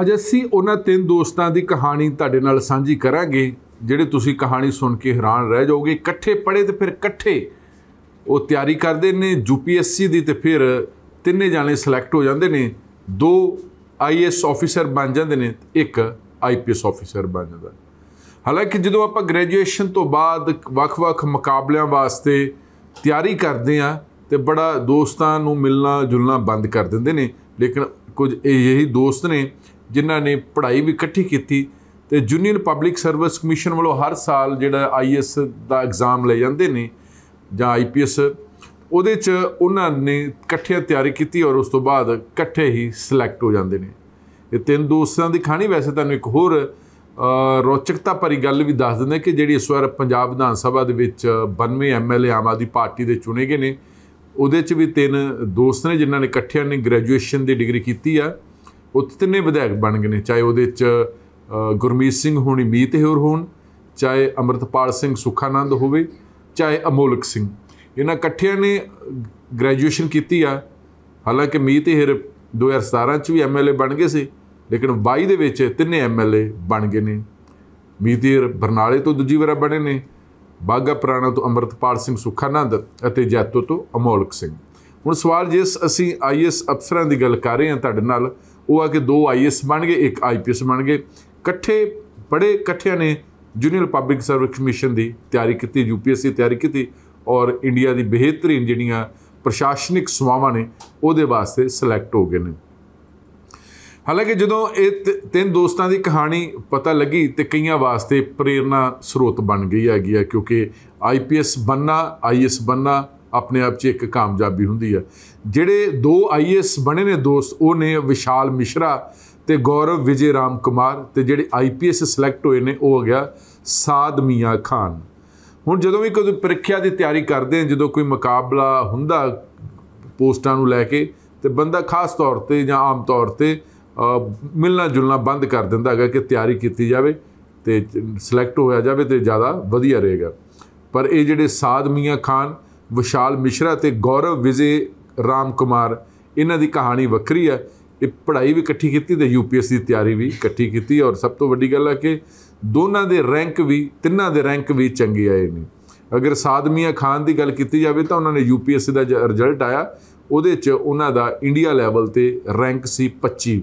ਅੱਜ ਅਸੀਂ ਉਹਨਾਂ ਤਿੰਨ ਦੋਸਤਾਂ ਦੀ ਕਹਾਣੀ ਤੁਹਾਡੇ ਨਾਲ ਸਾਂਝੀ ਕਰਾਂਗੇ ਜਿਹੜੇ ਤੁਸੀਂ ਕਹਾਣੀ ਸੁਣ ਕੇ ਹੈਰਾਨ ਰਹਿ ਜਾਓਗੇ ਇਕੱਠੇ ਪੜ੍ਹੇ ਤੇ ਫਿਰ ਇਕੱਠੇ ਉਹ ਤਿਆਰੀ ਕਰਦੇ ਨੇ ਯੂਪੀਐਸਸੀ ਦੀ ਤੇ ਫਿਰ ਤਿੰਨੇ ਜਾਣੇ ਸਿਲੈਕਟ ਹੋ ਜਾਂਦੇ ਨੇ ਦੋ ਆਈਐਸ ਆਫੀਸਰ ਬਣ ਜਾਂਦੇ ਨੇ ਇੱਕ ਆਈਪੀਐਸ ਆਫੀਸਰ ਬਣ ਜਾਂਦਾ ਹਾਲਾਂਕਿ ਜਦੋਂ ਆਪਾਂ ਗ੍ਰੈਜੂਏਸ਼ਨ ਤੋਂ ਬਾਅਦ ਵੱਖ-ਵੱਖ ਮੁਕਾਬਲਿਆਂ ਵਾਸਤੇ ਤਿਆਰੀ ਕਰਦੇ ਆ ਤੇ ਬੜਾ ਦੋਸਤਾਂ ਨੂੰ ਮਿਲਣਾ ਜੁਲਣਾ ਬੰਦ ਕਰ ਦਿੰਦੇ ਨੇ ਲੇਕਿਨ ਕੁਝ ਇਹ ਹੀ ਦੋਸਤ ਨੇ ਜਿਨ੍ਹਾਂ ਨੇ ਪੜ੍ਹਾਈ ਵੀ ਇਕੱਠੀ ਕੀਤੀ ਤੇ ਜੂਨੀਅਰ ਪਬਲਿਕ ਸਰਵਿਸ ਕਮਿਸ਼ਨ ਵੱਲੋਂ ਹਰ ਸਾਲ ਜਿਹੜਾ ਆਈਐਸ ਦਾ ਐਗਜ਼ਾਮ ਲੈ ਜਾਂਦੇ ਨੇ ਜਾਂ ਆਈਪੀਐਸ ਉਹਦੇ 'ਚ ਉਹਨਾਂ ਨੇ ਇਕੱਠੇ ਤਿਆਰੀ ਕੀਤੀ ਔਰ ਉਸ ਤੋਂ ਬਾਅਦ ਇਕੱਠੇ ਹੀ ਸਿਲੈਕਟ ਹੋ ਜਾਂਦੇ ਨੇ ਇਹ ਤਿੰਨ ਦੋਸਤਾਂ ਦੀ ਕਹਾਣੀ ਵੈਸੇ ਤੁਹਾਨੂੰ ਇੱਕ ਹੋਰ ਰੋਚਕਤਾ ਭਰੀ ਗੱਲ ਵੀ ਦੱਸ ਦਿੰਦੇ ਕਿ ਜਿਹੜੀ ਇਸ ਵਾਰ ਪੰਜਾਬ ਵਿਧਾਨ ਸਭਾ ਦੇ ਵਿੱਚ 92 ਐਮਐਲਏ ਆਮ ਆਦੀ ਪਾਰਟੀ ਦੇ ਚੁਣੇ ਗਏ ਨੇ ਉਹਦੇ 'ਚ ਵੀ ਤਿੰਨ ਦੋਸਤ ਨੇ ਜਿਨ੍ਹਾਂ ਨੇ ਇਕੱਠਿਆਂ ਨੇ ਗ੍ਰੈਜੂਏਸ਼ਨ ਦੀ ਡਿਗਰੀ ਕੀਤੀ ਆ ਉਹ ਤਿੰਨੇ ਵਿਧਾਇਕ ਬਣ ਗਏ ਨੇ ਚਾਹੇ ਉਹਦੇ ਚ ਗੁਰਮੀਤ ਸਿੰਘ ਹੋਣੀ ਮੀਤ ਹੋਰ ਹੋਣ ਚਾਹੇ ਅਮਰਤਪਾਲ ਸਿੰਘ ਸੁਖਾਨੰਦ ਹੋਵੇ ਚਾਹੇ ਅਮੋਲਕ ਸਿੰਘ ਇਹਨਾਂ ਇਕੱਠਿਆਂ ਨੇ ਗ੍ਰੈਜੂਏਸ਼ਨ ਕੀਤੀ ਆ ਹਾਲਾਂਕਿ ਮੀਤ ਹੋਰ 2017 ਚ ਵੀ ਐਮਐਲਏ ਬਣ ਗਏ ਸੀ ਲੇਕਿਨ 22 ਦੇ ਵਿੱਚ ਤਿੰਨੇ ਐਮਐਲਏ ਬਣ ਗਏ ਨੇ ਮੀਤ ਹੋਰ ਬਰਨਾਲੇ ਤੋਂ ਦੂਜੀ ਵਾਰ ਬਣੇ ਨੇ ਬਾਗਾ ਪ੍ਰਾਣਾ ਤੋਂ ਅਮਰਤਪਾਲ ਸਿੰਘ ਸੁਖਾਨੰਦ ਅਤੇ ਜੈਤੋ ਤੋਂ ਅਮੋਲਕ ਸਿੰਘ ਹੁਣ ਸਵਾਲ ਜਿਸ ਅਸੀਂ ਆਈਐਸ ਅਫਸਰਾਂ ਦੀ ਗੱਲ ਕਰ ਰਹੇ ਹਾਂ ਤੁਹਾਡੇ ਨਾਲ ਉਹ ਆ ਕਿ ਦੋ ਆਈਐਸ ਬਣ ਗਏ ਇੱਕ ਆਈਪੀਐਸ ਬਣ ਗਏ ਇਕੱਠੇ ਬੜੇ ਇਕੱਠਿਆਂ ਨੇ ਜੂਨੀਅਰ ਪਬਲਿਕ ਸਰਵਿਸ ਕਮਿਸ਼ਨ ਦੀ ਤਿਆਰੀ ਕੀਤੀ ਯੂਪੀਐਸਸੀ ਤਿਆਰੀ ਕੀਤੀ ਔਰ ਇੰਡੀਆ ਦੀ ਬਿਹਤਰੀਨ ਜਿਹੜੀਆਂ ਪ੍ਰਸ਼ਾਸਨਿਕ ਸਵਾਵਾਂ ਨੇ ਉਹਦੇ ਵਾਸਤੇ ਸਿਲੈਕਟ ਹੋ ਗਏ ਨੇ ਹਾਲਾਂਕਿ ਜਦੋਂ ਇਹ ਤਿੰਨ ਦੋਸਤਾਂ ਦੀ ਕਹਾਣੀ ਪਤਾ ਲੱਗੀ ਤੇ ਕਈਆਂ ਵਾਸਤੇ ਪ੍ਰੇਰਣਾ ਸਰੋਤ ਬਣ ਗਈ ਹੈਗੀ ਆ ਕਿਉਂਕਿ ਆਈਪੀਐਸ ਬੰਨਾ ਆਈਐਸ ਬੰਨਾ ਆਪਣੇ ਆਪ 'ਚ ਇੱਕ ਕਾਮਯਾਬੀ ਹੁੰਦੀ ਆ ਜਿਹੜੇ ਦੋ ਆਈਐਸ ਬਣੇ ਨੇ ਦੋਸਤ ਉਹ ਨੇ ਵਿਸ਼ਾਲ ਮਿਸ਼ਰਾ ਤੇ ਗੌਰਵ ਵਿਜੇ ਰਾਮ ਕੁਮਾਰ ਤੇ ਜਿਹੜੇ ਆਈਪੀਐਸ ਸਿਲੈਕਟ ਹੋਏ ਨੇ ਉਹ ਹੋ ਗਿਆ ਸਾਦ ਮੀਆਂ ਖਾਨ ਹੁਣ ਜਦੋਂ ਵੀ ਕੋਈ ਪ੍ਰੀਖਿਆ ਦੀ ਤਿਆਰੀ ਕਰਦੇ ਆ ਜਦੋਂ ਕੋਈ ਮੁਕਾਬਲਾ ਹੁੰਦਾ ਪੋਸਟਾਂ ਨੂੰ ਲੈ ਕੇ ਤੇ ਬੰਦਾ ਖਾਸ ਤੌਰ ਤੇ ਜਾਂ ਆਮ ਤੌਰ ਤੇ ਮਿਲਣਾ ਜੁਲਣਾ ਬੰਦ ਕਰ ਦਿੰਦਾ ਹੈਗਾ ਕਿ ਤਿਆਰੀ ਕੀਤੀ ਜਾਵੇ ਤੇ ਸਿਲੈਕਟ ਹੋਇਆ ਜਾਵੇ ਤੇ ਜ਼ਿਆਦਾ ਵਧੀਆ ਰਹੇਗਾ ਪਰ ਇਹ ਜਿਹੜੇ ਸਾਦ ਮੀਆਂ ਖਾਨ ਵਿਸ਼ਾਲ ਮਿਸ਼ਰਾ ਤੇ ਗੌਰਵ ਵਿਜੇ ਰਾਮ ਕੁਮਾਰ ਇਹਨਾਂ ਦੀ ਕਹਾਣੀ ਵੱਖਰੀ ਹੈ ਇਹ ਪੜ੍ਹਾਈ ਵੀ ਇਕੱਠੀ ਕੀਤੀ ਤੇ ਯੂਪੀਐਸਸੀ ਦੀ ਤਿਆਰੀ ਵੀ ਇਕੱਠੀ ਕੀਤੀ ਔਰ ਸਭ ਤੋਂ ਵੱਡੀ ਗੱਲ ਹੈ ਕਿ ਦੋਨਾਂ ਦੇ ਰੈਂਕ ਵੀ ਤਿੰਨਾਂ ਦੇ ਰੈਂਕ ਵੀ ਚੰਗੇ ਆਏ ਨੇ ਅਗਰ ਸਾਦਮੀਆਂ ਖਾਨ ਦੀ ਗੱਲ ਕੀਤੀ ਜਾਵੇ ਤਾਂ ਉਹਨਾਂ ਨੇ ਯੂਪੀਐਸਸੀ ਦਾ ਰਿਜ਼ਲਟ ਆਇਆ ਉਹਦੇ 'ਚ ਉਹਨਾਂ ਦਾ ਇੰਡੀਆ ਲੈਵਲ ਤੇ ਰੈਂਕ ਸੀ 25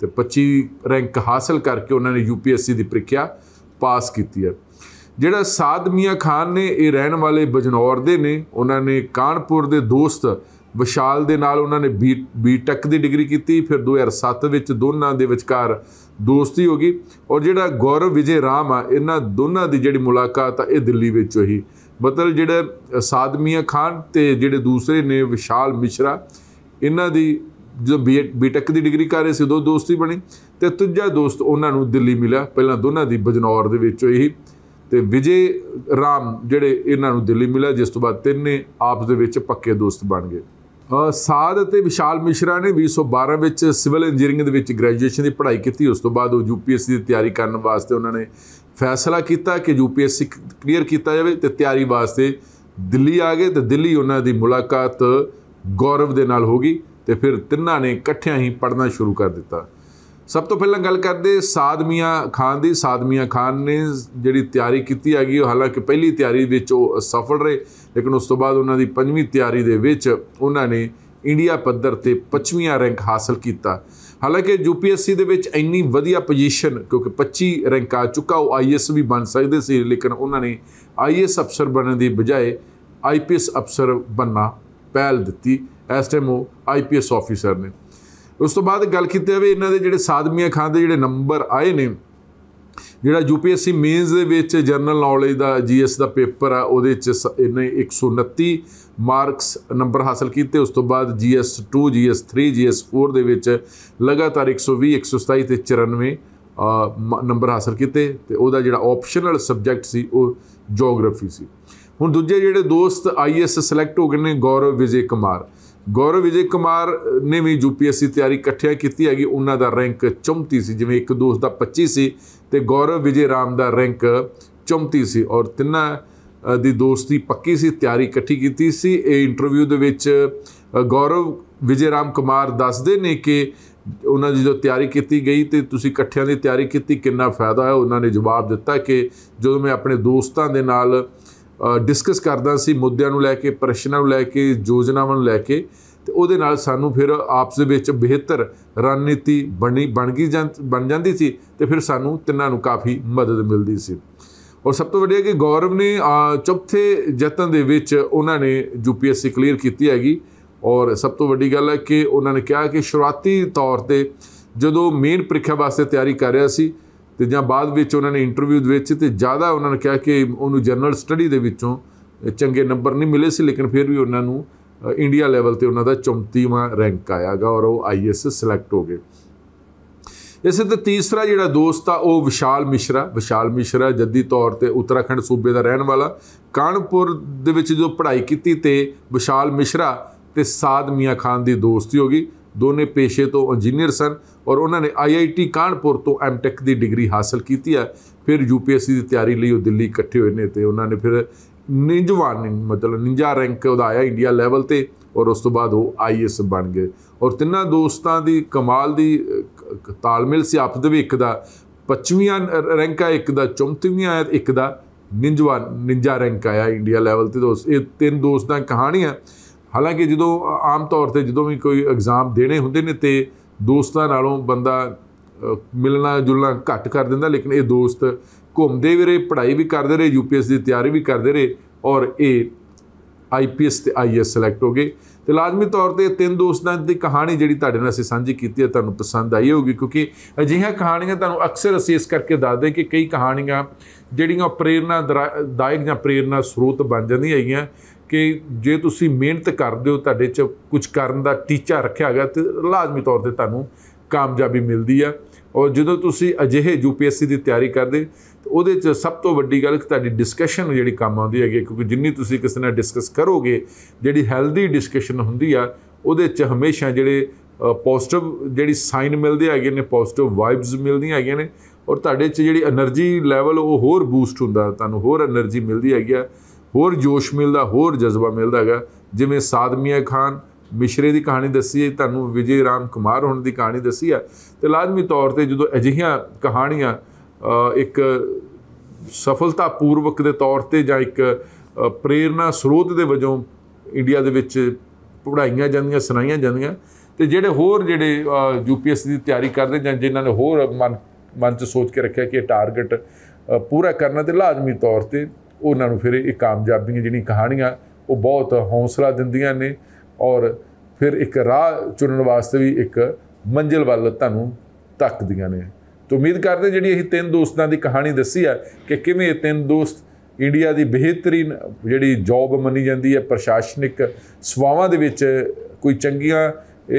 ਤੇ 25 ਰੈਂਕ ਹਾਸਲ ਕਰਕੇ ਉਹਨਾਂ ਨੇ ਯੂਪੀਐਸਸੀ ਦੀ ਪ੍ਰੀਖਿਆ ਪਾਸ ਕੀਤੀ ਹੈ ਜਿਹੜਾ ਸਾਦ ਮੀਆਂ ਖਾਨ ਨੇ ਇਹ ਰਹਿਣ ਵਾਲੇ ਬਜਨੌਰ ਦੇ ਨੇ ਉਹਨਾਂ ਨੇ ਕਾਨਪੁਰ ਦੇ ਦੋਸਤ ਵਿਸ਼ਾਲ ਦੇ ਨਾਲ ਉਹਨਾਂ ਨੇ ਬੀ ਟੈਕ ਦੀ ਡਿਗਰੀ ਕੀਤੀ ਫਿਰ 2007 ਵਿੱਚ ਦੋਨਾਂ ਦੇ ਵਿਚਕਾਰ ਦੋਸਤੀ ਹੋ ਗਈ ਔਰ ਜਿਹੜਾ ਗੌਰਵ ਵਿਜੇ ਰਾਮ ਆ ਇਹਨਾਂ ਦੋਨਾਂ ਦੀ ਜਿਹੜੀ ਮੁਲਾਕਾਤ ਆ ਇਹ ਦਿੱਲੀ ਵਿੱਚ ਹੋਈ ਮਤਲਬ ਜਿਹੜੇ ਸਾਦਮੀਆਂ ਖਾਨ ਤੇ ਜਿਹੜੇ ਦੂਸਰੇ ਨੇ ਵਿਸ਼ਾਲ ਮਿਸ਼ਰਾ ਇਹਨਾਂ ਦੀ ਜੋ ਬੀਟੈਕ ਦੀ ਡਿਗਰੀ ਕਰ ਰਹੇ ਸੀ ਦੋ ਦੋਸਤੀ ਬਣੀ ਤੇ ਤੁਜਾ ਦੋਸਤ ਉਹਨਾਂ ਨੂੰ ਦਿੱਲੀ ਮਿਲਿਆ ਪਹਿਲਾਂ ਦੋਨਾਂ ਦੀ ਬਜਨੌਰ ਦੇ ਵਿੱਚ ਹੋਈ ਤੇ ਵਿਜੇ ਰਾਮ ਜਿਹੜੇ ਇਹਨਾਂ ਨੂੰ ਦਿੱਲੀ ਮਿਲਿਆ ਜਿਸ ਤੋਂ ਬਾਅਦ ਤਿੰਨੇ ਆਪਸ ਦੇ ਵਿੱਚ ਪੱਕੇ ਦੋਸਤ ਬਣ ਗਏ ਸਾਦ ਅਤੇ ਵਿਸ਼ਾਲ ਮਿਸ਼ਰਾ ਨੇ 2012 ਵਿੱਚ ਸਿਵਲ ਇੰਜੀਨੀਅਰਿੰਗ ਦੇ ਵਿੱਚ ਗ੍ਰੈਜੂਏਸ਼ਨ ਦੀ ਪੜ੍ਹਾਈ ਕੀਤੀ ਉਸ ਤੋਂ ਬਾਅਦ ਉਹ ਯੂਪੀਐਸਸੀ ਦੀ ਤਿਆਰੀ ਕਰਨ ਵਾਸਤੇ ਉਹਨਾਂ ਨੇ ਫੈਸਲਾ ਕੀਤਾ ਕਿ ਯੂਪੀਐਸਸੀ ਕਲੀਅਰ ਕੀਤਾ ਜਾਵੇ ਤੇ ਤਿਆਰੀ ਵਾਸਤੇ ਦਿੱਲੀ ਆ ਗਏ ਤੇ ਦਿੱਲੀ ਉਹਨਾਂ ਦੀ ਮੁਲਾਕਾਤ ਗੌਰਵ ਦੇ ਨਾਲ ਹੋ ਗਈ ਤੇ ਫਿਰ ਤਿੰਨਾਂ ਨੇ ਇਕੱਠਿਆਂ ਹੀ ਪੜ੍ਹਨਾ ਸ਼ੁਰੂ ਕਰ ਦਿੱਤਾ ਸਭ ਤੋਂ ਪਹਿਲਾਂ ਗੱਲ ਕਰਦੇ ਸਾਦਮੀਆਂ ਖਾਨ ਦੀ ਸਾਦਮੀਆਂ ਖਾਨ ਨੇ ਜਿਹੜੀ ਤਿਆਰੀ ਕੀਤੀ ਹੈਗੀ ਉਹ ਹਾਲਾਂਕਿ ਪਹਿਲੀ ਤਿਆਰੀ ਵਿੱਚ ਉਹ ਸਫਲ ਰਹੇ ਲੇਕਿਨ ਉਸ ਤੋਂ ਬਾਅਦ ਉਹਨਾਂ ਦੀ ਪੰਜਵੀਂ ਤਿਆਰੀ ਦੇ ਵਿੱਚ ਉਹਨਾਂ ਨੇ ਇੰਡੀਆ ਪੱਧਰ ਤੇ ਪੰਜਵੀਂ ਰੈਂਕ ਹਾਸਲ ਕੀਤਾ ਹਾਲਾਂਕਿ ਯੂਪੀਐਸਸੀ ਦੇ ਵਿੱਚ ਇੰਨੀ ਵਧੀਆ ਪੋਜੀਸ਼ਨ ਕਿਉਂਕਿ 25 ਰੈਂਕ ਆ ਚੁੱਕਾ ਉਹ ਆਈਐਸ ਵੀ ਬਣ ਸਕਦੇ ਸੀ ਲੇਕਿਨ ਉਹਨਾਂ ਨੇ ਆਈਐਸ ਅਫਸਰ ਬਣਨ ਦੀ ਬਜਾਏ ਆਈਪੀਐਸ ਅਫਸਰ ਬੰਨਾ ਪਹਿਲ ਦਿੱਤੀ ਇਸ ਟਾਈਮ ਉਹ ਆਈਪੀਐਸ ਆਫੀਸਰ ਨੇ ਉਸ ਤੋਂ ਬਾਅਦ ਗੱਲ ਕੀਤੀ ਜਾਵੇ ਇਹਨਾਂ ਦੇ ਜਿਹੜੇ ਸਾਦਮੀਆਂ ਖਾਨ ਦੇ ਜਿਹੜੇ ਨੰਬਰ ਆਏ ਨੇ ਜਿਹੜਾ ਯੂਪੀਐਸਸੀ ਮੇਨਸ ਦੇ ਵਿੱਚ ਜਨਰਲ ਨੌਲੇਜ ਦਾ ਜੀਐਸ ਦਾ ਪੇਪਰ ਆ ਉਹਦੇ ਵਿੱਚ ਇਹਨੇ 129 ਮਾਰਕਸ ਨੰਬਰ ਹਾਸਲ ਕੀਤੇ ਉਸ ਤੋਂ ਬਾਅਦ ਜੀਐਸ 2 ਜੀਐਸ 3 ਜੀਐਸ 4 ਦੇ ਵਿੱਚ ਲਗਾਤਾਰ 120 127 ਤੇ 94 ਨੰਬਰ ਹਾਸਲ ਕੀਤੇ ਤੇ ਉਹਦਾ ਜਿਹੜਾ ਆਪਸ਼ਨਲ ਸਬਜੈਕਟ ਸੀ ਉਹ ਜੀਓਗ੍ਰਾਫੀ ਸੀ ਹੁਣ ਦੂਜੇ ਜਿਹੜੇ ਦੋਸਤ ਆਈਐਸ ਸਿਲੈਕਟ ਹੋ ਗਏ ਨੇ ਗੌਰਵ ਵਿਜੇ ਕੁਮਾਰ ਗੌਰਵ ਵਿਜੇ ਕੁਮਾਰ ਨੇ ਵੀ ਯੂਪੀਐਸਸੀ ਤਿਆਰੀ ਇਕੱਠਿਆਂ ਕੀਤੀ ਹੈਗੀ ਉਹਨਾਂ ਦਾ ਰੈਂਕ 34 ਸੀ ਜਿਵੇਂ ਇੱਕ ਦੋਸਤ ਦਾ 25 ਸੀ ਤੇ ਗੌਰਵ ਵਿਜੇ ਰਾਮ ਦਾ ਰੈਂਕ 34 ਸੀ ਔਰ ਤਿੰਨਾਂ ਦੀ ਦੋਸਤੀ ਪੱਕੀ ਸੀ ਤਿਆਰੀ ਇਕੱਠੀ ਕੀਤੀ ਸੀ ਇਹ ਇੰਟਰਵਿਊ ਦੇ ਵਿੱਚ ਗੌਰਵ ਵਿਜੇ ਰਾਮ ਕੁਮਾਰ ਦੱਸਦੇ ਨੇ ਕਿ ਉਹਨਾਂ ਦੀ ਜੋ ਤਿਆਰੀ ਕੀਤੀ ਗਈ ਤੇ ਤੁਸੀਂ ਇਕੱਠਿਆਂ ਦੀ ਤਿਆਰੀ ਕੀਤੀ ਕਿੰਨਾ ਫਾਇਦਾ ਹੈ ਉਹਨਾਂ ਨੇ ਜਵਾਬ ਦਿੱਤਾ ਕਿ ਜਦੋਂ ਮੈਂ ਆਪਣੇ ਦੋਸਤਾਂ ਦੇ ਨਾਲ ਡਿਸਕਸ ਕਰਦਾ ਸੀ ਮੁੱਦਿਆਂ ਨੂੰ ਲੈ ਕੇ ਪ੍ਰਸ਼ਨਾਂ ਨੂੰ ਲੈ ਕੇ ਯੋਜਨਾਵਾਂ ਨੂੰ ਲੈ ਕੇ ਤੇ ਉਹਦੇ ਨਾਲ ਸਾਨੂੰ ਫਿਰ ਆਪਸ ਦੇ ਵਿੱਚ ਬਿਹਤਰ ਰਣਨੀਤੀ ਬਣੀ ਬਣ ਗਈ ਬਣ ਜਾਂਦੀ ਸੀ ਤੇ ਫਿਰ ਸਾਨੂੰ ਤਿੰਨਾਂ ਨੂੰ ਕਾਫੀ ਮਦਦ ਮਿਲਦੀ ਸੀ ਔਰ ਸਭ ਤੋਂ ਵੱਡੀ ਹੈ ਕਿ ਗੌਰਵ ਨੇ ਚੌਥੇ ਯਤਨ ਦੇ ਵਿੱਚ ਉਹਨਾਂ ਨੇ ਯੂਪੀਐਸਸੀ ਕਲੀਅਰ ਕੀਤੀ ਹੈਗੀ ਔਰ ਸਭ ਤੋਂ ਵੱਡੀ ਗੱਲ ਹੈ ਕਿ ਉਹਨਾਂ ਨੇ ਕਿਹਾ ਕਿ ਸ਼ੁਰੂਆਤੀ ਤੌਰ ਤੇ ਜਦੋਂ ਮੇਨ ਪ੍ਰੀਖਿਆ ਵਾਸਤੇ ਤਿਆਰੀ ਕਰ ਰਿਹਾ ਸੀ ਤੇ ਜਾਂ ਬਾਅਦ ਵਿੱਚ ਉਹਨਾਂ ਨੇ ਇੰਟਰਵਿਊ ਦੇ ਵਿੱਚ ਤੇ ਜ਼ਿਆਦਾ ਉਹਨਾਂ ਨੇ ਕਿਹਾ ਕਿ ਉਹਨੂੰ ਜਨਰਲ ਸਟੱਡੀ ਦੇ ਵਿੱਚੋਂ ਚੰਗੇ ਨੰਬਰ ਨਹੀਂ ਮਿਲੇ ਸੀ ਲੇਕਿਨ ਫਿਰ ਵੀ ਉਹਨਾਂ ਨੂੰ ਇੰਡੀਆ ਲੈਵਲ ਤੇ ਉਹਨਾਂ ਦਾ 34ਵਾਂ ਰੈਂਕ ਆਇਆਗਾ ਔਰ ਉਹ ਆਈਐਸ ਸਿਲੈਕਟ ਹੋ ਗਏ ਇਸੇ ਤੇ ਤੀਸਰਾ ਜਿਹੜਾ ਦੋਸਤ ਆ ਉਹ ਵਿਸ਼ਾਲ ਮਿਸ਼ਰਾ ਵਿਸ਼ਾਲ ਮਿਸ਼ਰਾ ਜੱਦੀ ਤੌਰ ਤੇ ਉੱਤਰਾਖੰਡ ਸੂਬੇ ਦਾ ਰਹਿਣ ਵਾਲਾ ਕਾਨਪੁਰ ਦੇ ਵਿੱਚ ਜੋ ਪੜ੍ਹਾਈ ਕੀਤੀ ਤੇ ਵਿਸ਼ਾਲ ਮਿਸ਼ਰਾ ਤੇ ਸਾਦ ਮੀਆਂ ਖਾਨ ਦੀ ਦੋਸਤੀ ਹੋ ਗਈ ਦੋਨੇ ਪੇਸ਼ੇ ਤੋਂ ਇੰਜੀਨੀਅਰ ਸਨ ਔਰ ਉਹਨਾਂ ਨੇ ਆਈਆਈਟੀ ਕਾਨਪੁਰ ਤੋਂ ਐਮਟੈਕ ਦੀ ਡਿਗਰੀ ਹਾਸਲ ਕੀਤੀ ਹੈ ਫਿਰ ਯੂਪੀਐਸਸੀ ਦੀ ਤਿਆਰੀ ਲਈ ਉਹ ਦਿੱਲੀ ਇਕੱਠੇ ਹੋਏ ਨੇ ਤੇ ਉਹਨਾਂ ਨੇ ਫਿਰ ਨਿੰਜਵਾਨ ਮਤਲਬ ਨਿੰਜਾ ਰੈਂਕ ਉਹਦਾ ਆਇਆ ਇੰਡੀਆ ਲੈਵਲ ਤੇ ਔਰ ਉਸ ਤੋਂ ਬਾਅਦ ਉਹ ਆਈਐਸ ਬਣ ਗਏ ਔਰ ਤਿੰਨਾਂ ਦੋਸਤਾਂ ਦੀ ਕਮਾਲ ਦੀ ਤਾਲਮੇਲ ਸੀ ਆਪਸ ਦੇ ਵਿੱਚ ਦਾ 25ਵੀਂ ਰੈਂਕ ਆ ਇੱਕ ਦਾ 34ਵੀਂ ਆਇਆ ਇੱਕ ਦਾ ਨਿੰਜਵਾ ਨਿੰਜਾ ਰੈਂਕ ਆਇਆ ਇੰਡੀਆ ਲੈਵਲ ਤੇ ਦੋਸਤ ਇਹ ਤਿੰਨ ਦੋਸਤਾਂ ਦੀ ਕਹਾਣੀ ਹੈ ਹਾਲਾਂਕਿ ਜਦੋਂ ਆਮ ਤੌਰ ਤੇ ਜਦੋਂ ਵੀ ਕੋਈ ਐਗਜ਼ਾਮ ਦੇਣੇ ਹੁੰਦੇ ਨੇ ਤੇ ਦੋਸਤਾਂ ਨਾਲੋਂ ਬੰਦਾ ਮਿਲਣਾ ਜੁਲਣਾ ਘੱਟ ਕਰ ਦਿੰਦਾ ਲੇਕਿਨ ਇਹ ਦੋਸਤ ਘੁੰਮਦੇ ਵੀ ਰਹੇ ਪੜ੍ਹਾਈ ਵੀ ਕਰਦੇ ਰਹੇ ਯੂਪੀਐਸ ਦੀ ਤਿਆਰੀ ਵੀ ਕਰਦੇ ਰਹੇ ਔਰ ਇਹ ਆਈਪੀਐਸ ਤੇ ਆਈਐਸ ਸਿਲੈਕਟ ਹੋ ਗਏ ਤੇ ਲਾਜ਼ਮੀ ਤੌਰ ਤੇ ਤਿੰਨ ਦੋਸਤਾਂ ਦੀ ਕਹਾਣੀ ਜਿਹੜੀ ਤੁਹਾਡੇ ਨਾਲ ਅਸੀਂ ਸਾਂਝੀ ਕੀਤੀ ਹੈ ਤੁਹਾਨੂੰ ਪਸੰਦ ਆਈ ਹੋਗੀ ਕਿਉਂਕਿ ਅਜਿਹੀਆਂ ਕਹਾਣੀਆਂ ਤੁਹਾਨੂੰ ਅਕਸਰ ਅਸੀਂ ਇਸ ਕਰਕੇ ਦੱਸਦੇ ਕਿ ਕਈ ਕਹਾਣੀਆਂ ਜਿਹੜੀਆਂ ਪ੍ਰੇਰਣਾ ਦਾਇਕ ਜਾਂ ਪ੍ਰੇਰਣਾ ਸਰੋਤ ਬਣ ਜਾਂਦੀਆਂ ਹੈਗੀਆਂ ਕਿ ਜੇ ਤੁਸੀਂ ਮਿਹਨਤ ਕਰਦੇ ਹੋ ਤੁਹਾਡੇ 'ਚ ਕੁਝ ਕਰਨ ਦਾ ਟੀਚਾ ਰੱਖਿਆ ਗਿਆ ਤੇ ਲਾਜ਼ਮੀ ਤੌਰ ਤੇ ਤੁਹਾਨੂੰ ਕਾਮਯਾਬੀ ਮਿਲਦੀ ਆ ਔਰ ਜਦੋਂ ਤੁਸੀਂ ਅਜਿਹੇ ਯੂਪੀਐਸਸੀ ਦੀ ਤਿਆਰੀ ਕਰਦੇ ਉਹਦੇ 'ਚ ਸਭ ਤੋਂ ਵੱਡੀ ਗੱਲ ਕਿ ਤੁਹਾਡੀ ਡਿਸਕਸ਼ਨ ਜਿਹੜੀ ਕੰਮ ਆਉਂਦੀ ਹੈਗੀ ਕਿਉਂਕਿ ਜਿੰਨੀ ਤੁਸੀਂ ਕਿਸੇ ਨਾਲ ਡਿਸਕਸ ਕਰੋਗੇ ਜਿਹੜੀ ਹੈਲਦੀ ਡਿਸਕਸ਼ਨ ਹੁੰਦੀ ਆ ਉਹਦੇ 'ਚ ਹਮੇਸ਼ਾ ਜਿਹੜੇ ਪੋਜ਼ਿਟਿਵ ਜਿਹੜੀ ਸਾਈਨ ਮਿਲਦੇ ਹੈਗੇ ਨੇ ਪੋਜ਼ਿਟਿਵ ਵਾਈਬਸ ਮਿਲਦੀਆਂ ਹੈਗੀਆਂ ਨੇ ਔਰ ਤੁਹਾਡੇ 'ਚ ਜਿਹੜੀ એનર્ਜੀ ਲੈਵਲ ਉਹ ਹੋਰ ਬੂਸਟ ਹੁੰਦਾ ਤੁਹਾਨੂੰ ਹੋਰ એનર્ਜੀ ਮਿਲਦੀ ਹੈਗੀ ਆ ਹੋਰ ਜੋਸ਼ ਮਿਲਦਾ ਹੋਰ ਜਜ਼ਬਾ ਮਿਲਦਾ ਹੈਗਾ ਜਿਵੇਂ ਸਾਦਮੀਆ ਖਾਨ ਮਿਸ਼ਰੇ ਦੀ ਕਹਾਣੀ ਦੱਸੀ ਹੈ ਤੁਹਾਨੂੰ ਵਿਜੇ ਰਾਮ ਕੁਮਾਰ ਹੁਣ ਦੀ ਕਹਾਣੀ ਦੱਸੀ ਹੈ ਤੇ ਲਾਜ਼ਮੀ ਤੌਰ ਤੇ ਜਦੋਂ ਅਜਿਹੀਆਂ ਕਹਾਣੀਆਂ ਇੱਕ ਸਫਲਤਾ ਪੂਰਵਕ ਦੇ ਤੌਰ ਤੇ ਜਾਂ ਇੱਕ ਪ੍ਰੇਰਣਾ ਸਰੋਤ ਦੇ ਵਜੋਂ ਇੰਡੀਆ ਦੇ ਵਿੱਚ ਪੜਾਈਆਂ ਜਾਂਦੀਆਂ ਸੁਣਾਈਆਂ ਜਾਂਦੀਆਂ ਤੇ ਜਿਹੜੇ ਹੋਰ ਜਿਹੜੇ ਯੂਪੀਐਸਸੀ ਦੀ ਤਿਆਰੀ ਕਰਦੇ ਜਾਂ ਜਿਨ੍ਹਾਂ ਨੇ ਹੋਰ ਮਨ ਮਨ ਚ ਸੋਚ ਕੇ ਰੱਖਿਆ ਕਿ ਇਹ ਟਾਰਗੇਟ ਪੂਰਾ ਕਰਨਾ ਤੇ ਲਾਜ਼ਮੀ ਤੌਰ ਤੇ ਉਹਨਾਂ ਨੂੰ ਫਿਰ ਇਹ ਕਾਮਯਾਬੀਆਂ ਜਿਹੜੀ ਕਹਾਣੀਆਂ ਉਹ ਬਹੁਤ ਹੌਸਲਾ ਦਿੰਦੀਆਂ ਨੇ ਔਰ ਫਿਰ ਇੱਕ ਰਾਹ ਚੁਣਨ ਵਾਸਤੇ ਵੀ ਇੱਕ ਮੰਜ਼ਿਲ ਵੱਲ ਤੁਹਾਨੂੰ ਤੱਕਦੀਆਂ ਨੇ ਤੋ ਉਮੀਦ ਕਰਦੇ ਜਿਹੜੀ ਇਹ ਤਿੰਨ ਦੋਸਤਾਂ ਦੀ ਕਹਾਣੀ ਦੱਸੀ ਆ ਕਿ ਕਿਵੇਂ ਇਹ ਤਿੰਨ ਦੋਸਤ ਇੰਡੀਆ ਦੀ ਬਿਹਤਰੀਨ ਜਿਹੜੀ ਜੌਬ ਮੰਨੀ ਜਾਂਦੀ ਹੈ ਪ੍ਰਸ਼ਾਸਨਿਕ ਸਵਾਵਾਂ ਦੇ ਵਿੱਚ ਕੋਈ ਚੰਗੀਆਂ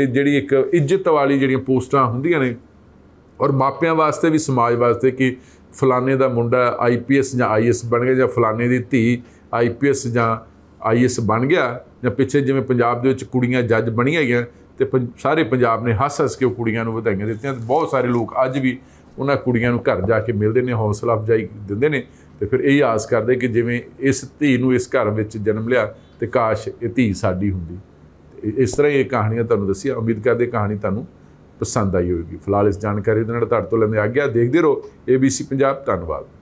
ਜਿਹੜੀ ਇੱਕ ਇੱਜ਼ਤ ਵਾਲੀ ਜਿਹੜੀਆਂ ਪੋਸਟਾਂ ਹੁੰਦੀਆਂ ਨੇ ਔਰ ਮਾਪਿਆਂ ਵਾਸਤੇ ਵੀ ਸਮਾਜ ਵਾਸਤੇ ਕਿ ਫਲਾਣੇ ਦਾ ਮੁੰਡਾ ਆਈਪੀਐਸ ਜਾਂ ਆਈਐਸ ਬਣ ਗਿਆ ਜਾਂ ਫਲਾਣੇ ਦੀ ਧੀ ਆਈਪੀਐਸ ਜਾਂ ਆਈਐਸ ਬਣ ਗਿਆ ਜਾਂ ਪਿੱਛੇ ਜਿਵੇਂ ਪੰਜਾਬ ਦੇ ਵਿੱਚ ਕੁੜੀਆਂ ਜੱਜ ਬਣੀਆਂ ਗਈਆਂ ਤੇ ਸਾਰੇ ਪੰਜਾਬ ਨੇ ਹੱਸ ਹੱਸ ਕੇ ਉਹ ਕੁੜੀਆਂ ਨੂੰ ਵਧਾਈਆਂ ਦਿੱਤੀਆਂ ਤੇ ਬਹੁਤ ਸਾਰੇ ਲੋਕ ਅੱਜ ਵੀ ਉਹਨਾਂ ਕੁੜੀਆਂ ਨੂੰ ਘਰ ਜਾ ਕੇ ਮਿਲਦੇ ਨੇ ਹੌਸਲਾ ਅਫਜਾਈ ਦਿੰਦੇ ਨੇ ਤੇ ਫਿਰ ਇਹ ਆਸ ਕਰਦੇ ਕਿ ਜਿਵੇਂ ਇਸ ਧੀ ਨੂੰ ਇਸ ਘਰ ਵਿੱਚ ਜਨਮ ਲਿਆ ਤੇ ਕਾਸ਼ ਇਹ ਧੀ ਸਾਡੀ ਹੁੰਦੀ ਇਸ ਤਰ੍ਹਾਂ ਇਹ ਕਹਾਣੀਆਂ ਤੁਹਾਨੂੰ ਦੱਸੀਆਂ ਉਮੀਦ ਕਰਦੇ ਕਹਾਣੀ ਤੁਹਾਨੂੰ ਪਸੰਦ ਆਈ ਹੋਵੇਗੀ ਫਿਲਹਾਲ ਇਸ ਜਾਣਕਾਰੀ ਦੇ ਨਾਲ ਤੁਹਾਡੇ ਤੋਂ ਲੈਂਦੇ ਆਗਿਆ ਦੇਖਦੇ ਰਹੋ ABC ਪੰਜਾਬ ਧੰਨਵਾਦ